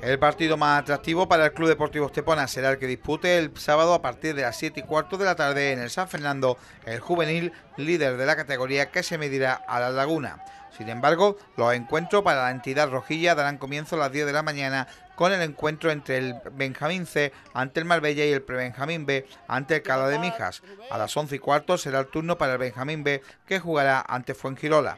El partido más atractivo para el Club Deportivo Estepona será el que dispute el sábado a partir de las 7 y cuarto de la tarde en el San Fernando, el juvenil líder de la categoría que se medirá a la Laguna. Sin embargo, los encuentros para la entidad rojilla darán comienzo a las 10 de la mañana con el encuentro entre el Benjamín C ante el Marbella y el Prebenjamín B ante el Cala de Mijas. A las 11 y cuarto será el turno para el Benjamín B que jugará ante Fuengirola.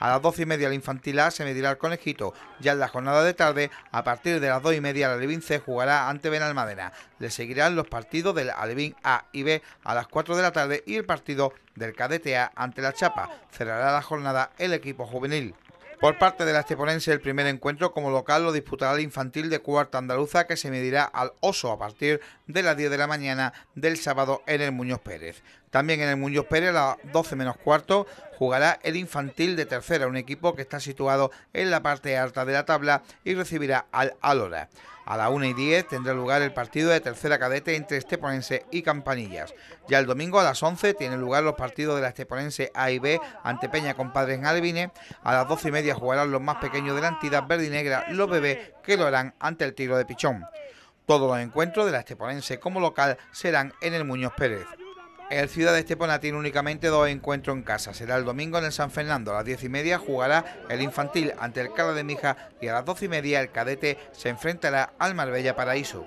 A las 12 y media la infantil A se medirá al conejito. Ya en la jornada de tarde, a partir de las 2 y media, la Alevín C jugará ante Benalmadena. Le seguirán los partidos del Alevín A y B a las 4 de la tarde y el partido del Cadete ante la Chapa. Cerrará la jornada el equipo juvenil. Por parte de la Esteponense, el primer encuentro como local lo disputará el infantil de cuarta andaluza que se medirá al Oso a partir de las 10 de la mañana del sábado en el Muñoz Pérez. También en el Muñoz Pérez, a las 12 menos cuarto, jugará el Infantil de Tercera, un equipo que está situado en la parte alta de la tabla y recibirá al Álora. A las 1 y 10 tendrá lugar el partido de tercera cadete entre Esteponense y Campanillas. Ya el domingo a las 11 tienen lugar los partidos de la Esteponense A y B ante Peña Compadres en Albine. A las 12 y media jugarán los más pequeños de la entidad verde y negra, los bebés, que lo harán ante el tiro de Pichón. Todos los encuentros de la Esteponense como local serán en el Muñoz Pérez. El Ciudad de Estepona tiene únicamente dos encuentros en casa. Será el domingo en el San Fernando. A las diez y media jugará el infantil ante el Cala de Mija y a las doce y media el cadete se enfrentará al Marbella Paraíso.